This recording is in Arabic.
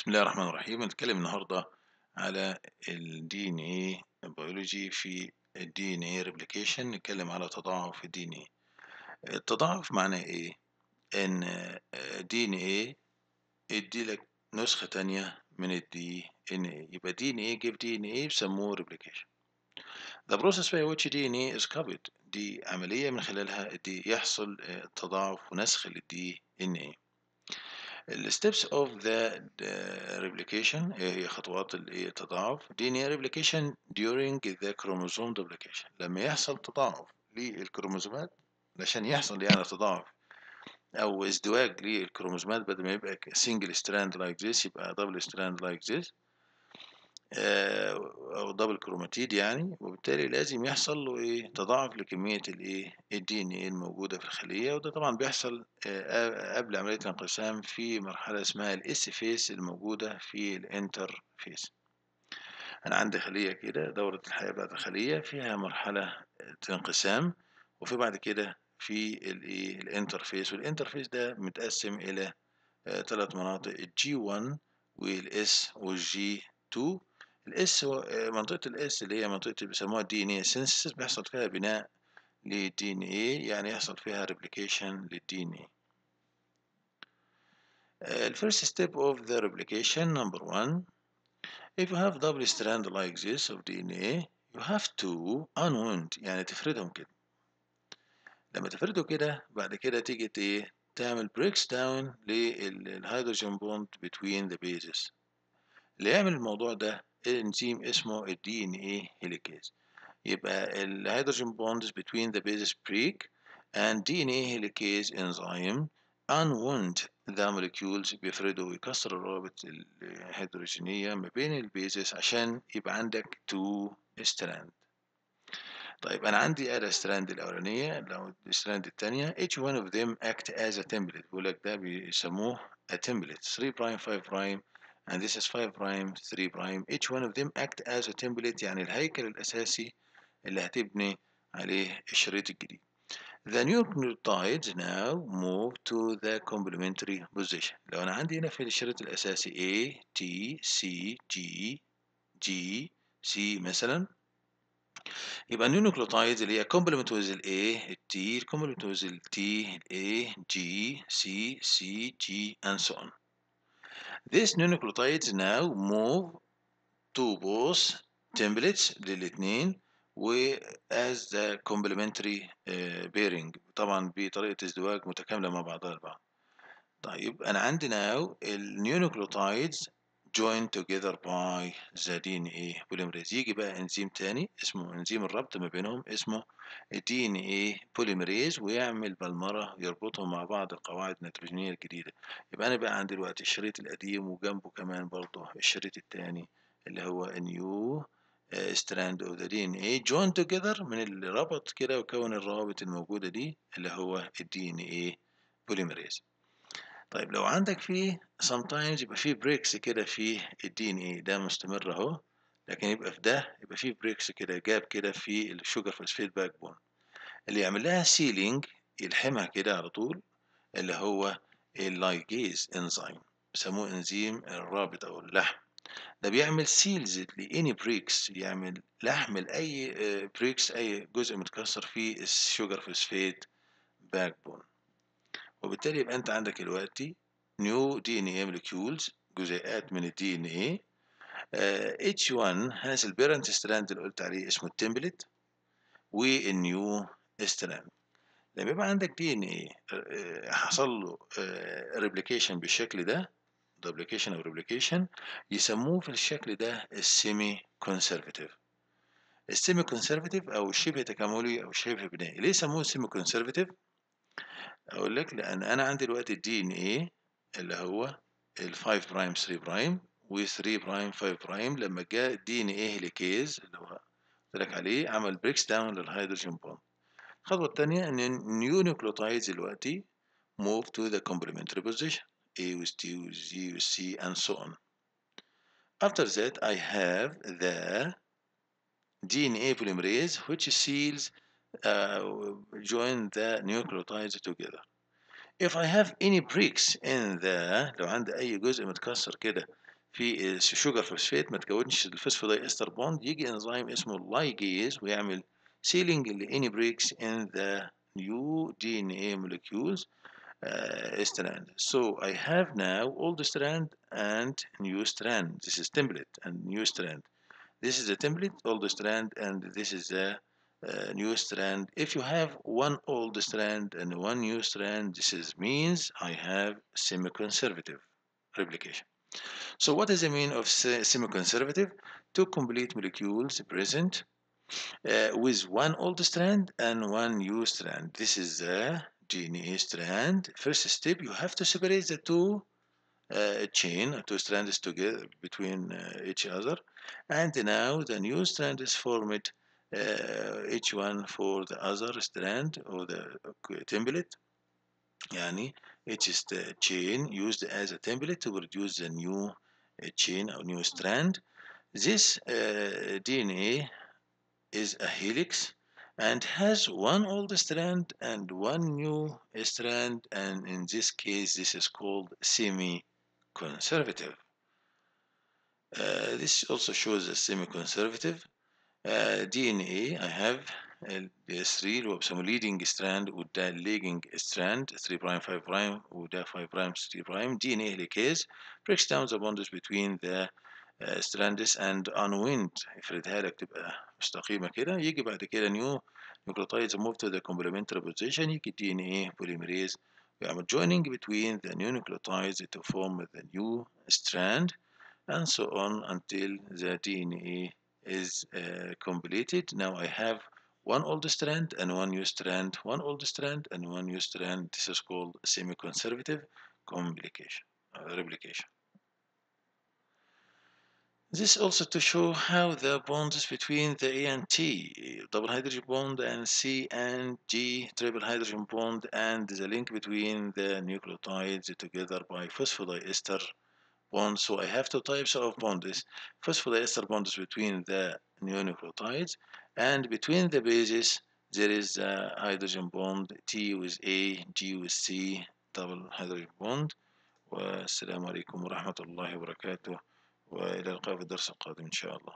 بسم الله الرحمن الرحيم هنتكلم النهارده على ال DNA بيولوجي في ال اي ريبليكيشن نتكلم على تضاعف ال DNA إيه. التضاعف معناه ايه؟ ان آه، دي اي DNA لك نسخة تانية من ال اي يبقى دي ان اي جيف بيسموه ان اي بسموه ريبليكيشن ذا بروسيس باي ويتش دي عملية من خلالها دي يحصل آه، تضاعف ونسخ لل اي الستبس اوف ذا ريبليكيشن هي خطوات إيه التضاعف دي ريبليكيشن during ذا كروموزوم دوبليكيشن لما يحصل تضاعف للكروموزومات عشان يحصل يعني تضاعف او ازدواج للكروموزومات بدل ما يبقى سنجل ستراند لايك this يبقى دبل ستراند لايك this آه، او دبل كروماتيد يعني وبالتالي لازم يحصل له ايه تضاعف لكميه الايه الدي ان ايه الموجوده في الخليه وده طبعا بيحصل آه، قبل عمليه الانقسام في مرحله اسمها الاس فيس الموجوده في الانتر فيس انا عندي خليه كده دوره الحياه بعد الخليه فيها مرحله انقسام وفي بعد كده في الايه الانترفيس والانترفيس ده متقسم الى ثلاث آه، مناطق الجي 1 والاس والجي 2 الاس هو منطقه الاس اللي هي منطقه اللي بيسموها دي ان اي سينثيسيس بيحصل فيها بناء للدي ان اي يعني يحصل فيها ريبليكيشن للدي ان اي الفيرست ستيب اوف ذا ريبليكيشن نمبر 1 اف يو if you have double strand like this of DNA you have to unwind يعني تفردهم كده لما تفرده كده بعد كده تيجي ايه تعمل بريكس داون للهيدروجين بوند بتوين ذا بيزز اللي يعمل الموضوع ده انزيم اسمه الدي ان اي هيليكيز يبقى الهيدروجين بوندز between the bases break and DNA helicase enzyme unwound the molecules بيفردوا ويكسروا الروابط الهيدروجينية ما بين البيزس عشان يبقى عندك two ستراند طيب أنا عندي أدا ستراند الأولانية لو الستراند التانية each one of them act as a template بيقول لك ده بيسموه a template 3 برايم 5 برايم and this is 5 prime 3 prime each one of them act as a template يعني الهيكل الأساسي اللي هتبني عليه الشريط الجديد The nucleotides now move to the complementary position لو أنا عندي هنا في الشريط الأساسي A T C G G C مثلا يبقى النيونوكلوتايدز اللي هي كومبلمنت ويز الـ A الـ T كومبلمنت ويز الـ T الـ A G C C G and so on These nucleotides now move to both templates للاثنين و as the complementary pairing uh, طبعا بطريقة ازدواج متكاملة مع بعضها البعض. طيب أنا عندي now النيو نوكلوتايدز joined together by the DNA بوليمريز يجي بقى انزيم تاني اسمه انزيم الربط ما بينهم اسمه DNA بوليمريز ويعمل بالمرة يربطهم مع بعض القواعد النيتروجينية الجديدة يبقى أنا بقى عندي دلوقتي الشريط القديم وجنبه كمان برضه الشريط التاني اللي هو نيو ستراند اوف ذا دي ان اي جوين توجذر من اللي ربط كده وكون الروابط الموجودة دي اللي هو الدي ان اي بوليمريز طيب لو عندك فيه sometimes يبقى فيه بريكس كده في الدي ان ايه ده مستمر اهو لكن يبقى في ده يبقى فيه بريكس كده جاب كده في الشوجر فوسفيت باك بون اللي يعمل لها سيلينج يلحمها كده على طول اللي هو اللايجيز انزيم بيسموه انزيم الرابط او اللحم ده بيعمل سيلز لاني بريكس يعمل لحم لاي بريكس آه، اي جزء متكسر فيه الشوجر فوسفيت باك بون وبالتالي يبقى انت عندك دلوقتي نيو دي ان ايه مولكيولز جزيئات من الدي ان ايه اتش 1 هاز البيرنت ستراند اللي قلت عليه اسمه التمبلت والنيو ستراند لما يبقى عندك دي ان آه، ايه حصل له ريبليكيشن آه، بالشكل ده دوبليكيشن او ريبليكيشن يسموه في الشكل ده السيمي كونسرفاتيف السيمي كونسرفاتيف او شبه تكاملي او شبه بنائي ليه سموه سيمي كونسرفاتيف اقول لك لان انا عندي الوقت الدي ان اي اللي هو ال 5 برايم 3 برايم و 3 برايم 5 برايم لما جاء الدي ان اي هيليكيز اللي هو قلت لك عليه عمل بريكس داون للهيدروجين بوند الخطوه الثانيه ان النيو نيوكليوتايدز دلوقتي move to the complementary position A with T with G with C and so on after that I have the DNA polymerase which seals uh, join the nucleotides together. If I have any breaks in the لو عندي أي جزء متكسر كده في الشوجر فوسفيت ما تكونش الفوسفوداي استر بوند يجي انزيم اسمه لايجيز ويعمل سيلينج any breaks in the new DNA molecules uh, strand. So I have now old strand and new strand. This is template and new strand. This is the template, old strand, and this is the uh, new strand if you have one old strand and one new strand this is means I have semi-conservative replication so what is the mean of semi-conservative two complete molecules present uh, with one old strand and one new strand this is the DNA strand first step you have to separate the two uh, chain two strands together between uh, each other and now the new strand is formed each one for the other strand or the template it is each chain used as a template to produce a new uh, chain or new strand this uh, DNA is a helix and has one old strand and one new strand and in this case this is called semi-conservative uh, this also shows a semi-conservative uh, DNA I have LPS3 ribosome strand with the leading strand 3 prime 5 prime with the 5 prime 3 prime DNA helicase breaks down the bonds between the uh, strandس and unwind افردها لك تبقى مستقيمه كده يجي بعد كده نيو نيوكليوتايدز موف تو ذا complementary position يجي دي ان ايه بوليمريز ويعمل joining between the new nucleotides to form the new strand and so on until the DNA is uh, completed. Now I have one old strand and one new strand, one old strand and one new strand. This is called semi-conservative complication, uh, replication. This also to show how the bonds between the A and T, double hydrogen bond and C and G, triple hydrogen bond, and the link between the nucleotides together by phosphodiester Bond. So I have two types of bonds. First, the ester bonds between the nucleotides and between the bases there is a hydrogen bond T with A, G with C, double hydrogen bond. والسلام عليكم ورحمة الله وبركاته وإلى اللقاء في الدرس القادم إن شاء الله